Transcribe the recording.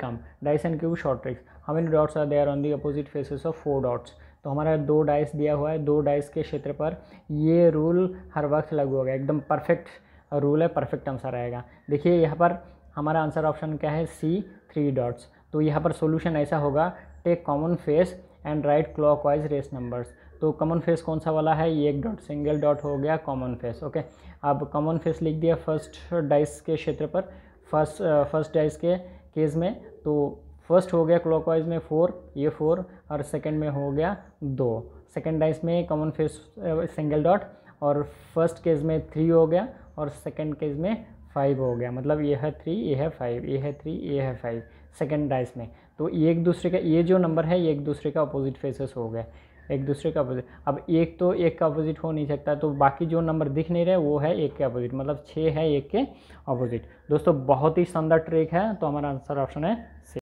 come dice and cube short tricks how many dots are there on the opposite faces of four dots तो हमारा दो dice दिया हुआ है दो डाइस के क्षेत्र पर ये रूल हर वक्त लागू होगा एकदम परफेक्ट रूल है परफेक्ट आंसर आएगा देखिए यहाँ पर हमारा आंसर ऑप्शन क्या है सी थ्री डॉट्स तो यहाँ पर सोल्यूशन ऐसा होगा take common face and right clockwise rest numbers तो कॉमन फेस कौन सा वाला है ये एक डॉट सिंगल डॉट हो गया कॉमन फेस ओके अब कॉमन फेस लिख दिया फर्स्ट डाइस के क्षेत्र पर फर्स्ट फर्स्ट डाइस के केस में तो फर्स्ट हो गया क्लॉकवाइज में फोर ये फोर और सेकंड में हो गया दो सेकंड डाइस में कॉमन फेस सिंगल डॉट और फर्स्ट केस में थ्री हो गया और सेकंड केस में फाइव हो गया मतलब ये है थ्री ये है फाइव ये है थ्री ये है फाइव सेकेंड डाइस में तो ये एक दूसरे का ये जो नंबर है ये एक दूसरे का अपोजिट फेसेस हो गए एक दूसरे का अपोजिट अब एक तो एक का अपोजिट हो नहीं सकता तो बाकी जो नंबर दिख नहीं रहे वो है एक के अपोजिट मतलब छः है एक के अपोजिट दोस्तों बहुत ही शानदार ट्रेक है तो हमारा आंसर ऑप्शन है